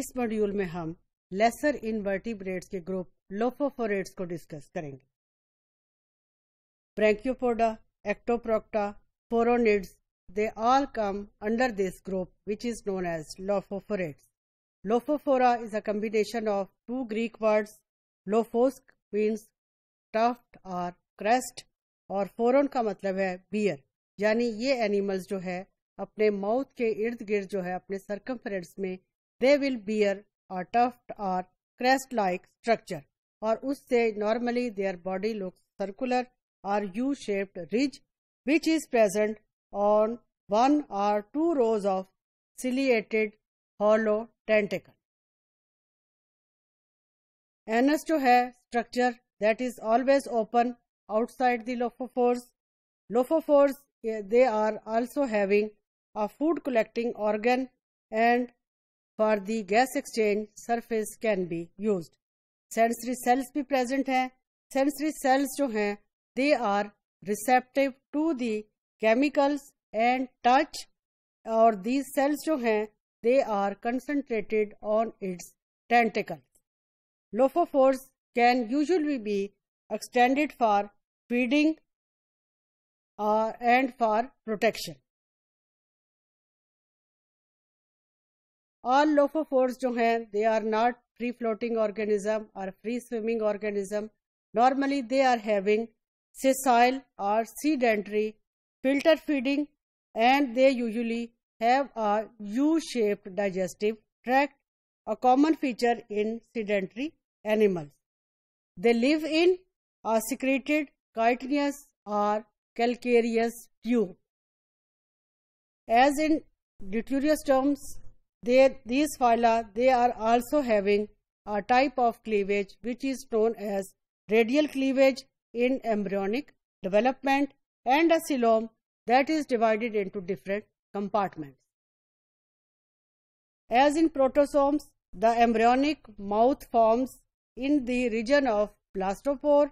इस मॉड्यूल में हम लेसर इनवर्टिब्रेट्स के ग्रुप लोफोफोरेट्स को डिस्कस करेंगे Brachiopoda Ectoprocta phoronids they all come under this group which is known as lophophorates lophophore is a combination of two Greek words lophos means tuft और crest और फोरन का मतलब है beer यानी ये एनिमल्स जो है अपने माउथ के इर्द गिर्द जो है अपने सरकम में they will bear a tuft or crest-like structure or usse normally their body looks circular or U-shaped ridge which is present on one or two rows of ciliated hollow tentacle. Anus जो है structure that is always open outside the lophophores. Lophophores eh, they are also having a food collecting organ and for the gas exchange surface can be used. Sensory cells भी present here. Sensory cells जो हैं, they are receptive to the chemicals and touch. or these cells जो हैं, they are concentrated on its tentacles. Lophophores can usually be extended for feeding uh, and for protection. All lophophores, लोफोफोर्स जो they are not free-floating organism or free-swimming organism. Normally, they are having sessile or sedentary filter feeding and they usually have a U-shaped digestive tract, a common feature in sedentary animals. They live in a secreted chitinous or calcareous tube. As in deuterious terms, there, these phyla, they are also having a type of cleavage which is known as radial cleavage in embryonic development and a coelom that is divided into different compartments. As in protosomes, the embryonic mouth forms in the region of blastopore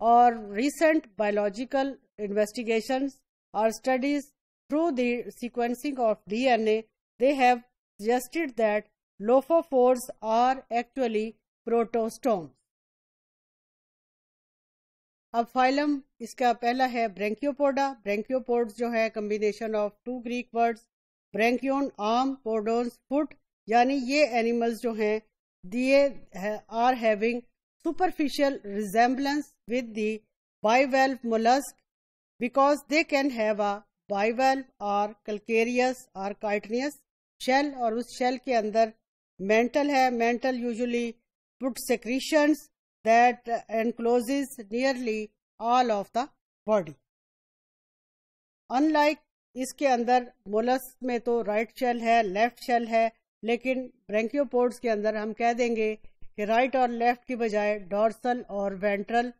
or recent biological investigations or studies through the sequencing of DNA, they have suggested that lophophores are actually protostome अब phylum इसका पहला है Brachiopoda brachiopods जो है combination of two Greek words brachion arm podos foot यानी ये animals जो हैं they are having superficial resemblance with the bivalve mollusk because they can have a bivalve or calcareous or chitinous shell और उस shell के अंदर mantle है mantle usually put secretions that encloses nearly all of the body unlike इसके अंदर molluscs में तो right right shell है लेफ्ट शेल है लेकिन ब्रेंकियोपोड्स के अंदर हम कह देंगे कि राइट और लेफ्ट की बजाय डॉर्सल और वेंट्रल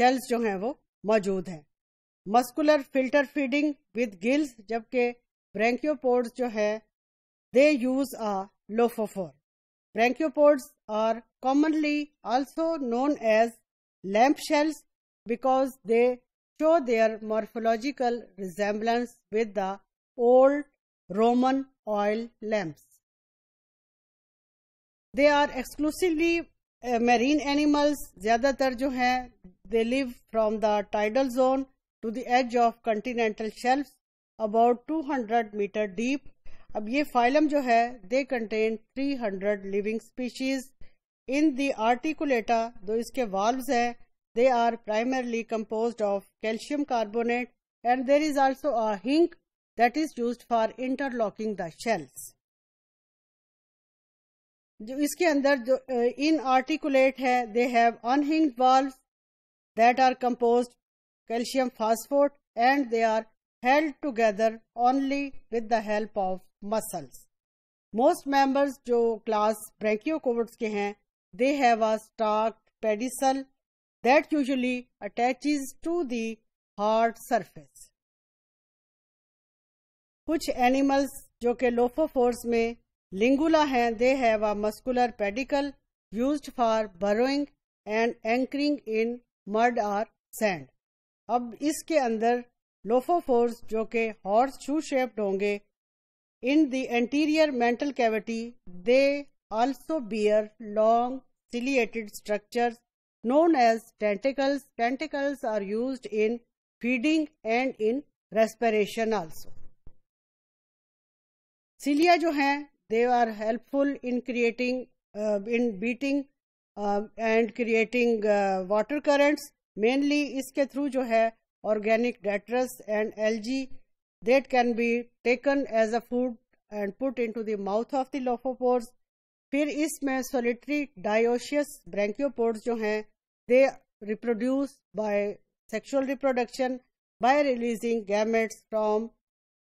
शेल्स जो हैं वो मौजूद हैं muscular filter feeding with gills जबकि ब्रेंकियोपोड्स जो है They use a lophophore. Brachiopods are commonly also known as lamp shells because they show their morphological resemblance with the old Roman oil lamps. They are exclusively marine animals ज़्यादातर they live from the tidal zone to the edge of continental shelves, about 200 meter deep. अब ये phylum जो है they contain 300 living species in the Articulata दो इसके valve हैं they are primarily composed of calcium carbonate and there is also a hinge that is use for interlocking the shells जो इसके अंदर जो इन आर्टिकुलेट है दे हैव अनहिंग valve that are composed calcium phosphate and they are held together only with the help of muscles most members जो class ब्रैंकियोकोवर्ट्स के हैं they have a stalk pedicle that usually attaches to the hard surface कुछ animals जो के lophophores में Lingula हैं they have a muscular pedicle used for burrowing and anchoring in mud और सैंड अब इसके अंदर लोफोफोर्स जो के हॉर्स शू शेप्ड होंगे In the anterior mental cavity, they also bear long ciliated structures known as tentacles. Tentacles are used in feeding and in respiration also. Cilia जो they are helpful in creating, uh, in beating uh, and creating uh, water currents. Mainly इसके through जो organic detritus and algae that can be taken as a food and put into the mouth of the lophophores फिर इसमें solitary dioecious ब्रैंक्योपोर्स जो they reproduce by sexual reproduction by releasing gametes from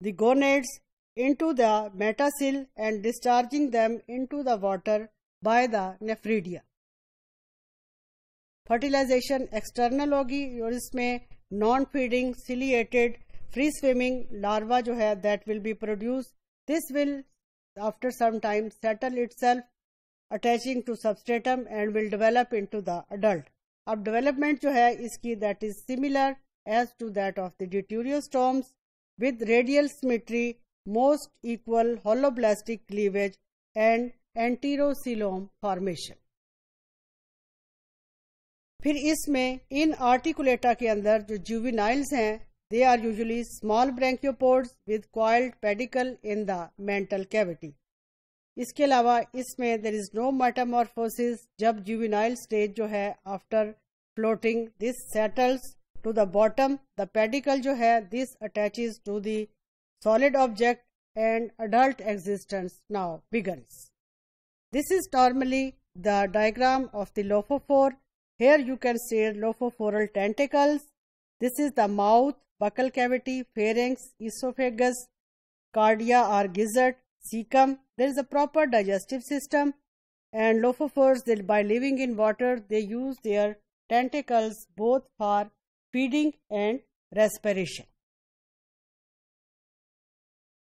the gonads into the metacell and discharging them into the water by the nephridia. Fertilization external होगी और इसमें non-feeding ciliated free swimming larva जो है that will be produce this will after some time settle itself attaching to substratum and will develop into the adult अब development जो है इसकी that is similar as to that of the deuterostomes with radial symmetry most equal holoblastic cleavage and enterocoelom formation फिर इसमें इन Articulata के अंदर जो जुविनाइल्स हैं They are usually small branchiopods with coiled pedicle in the mental cavity. इसके अलावा इसमें there is no metamorphosis जब juvenile stage जो है after floating this settles to the bottom the pedicle जो है this attaches to the solid object and adult existence now begins. This is normally the diagram of the lophophore. Here you can see lophophoral tentacles this is the mouth, buccal cavity, pharynx, esophagus, cardia or gizzard, cecum. There is a proper digestive system and lophophores they, by living in water they use their tentacles both for feeding and respiration.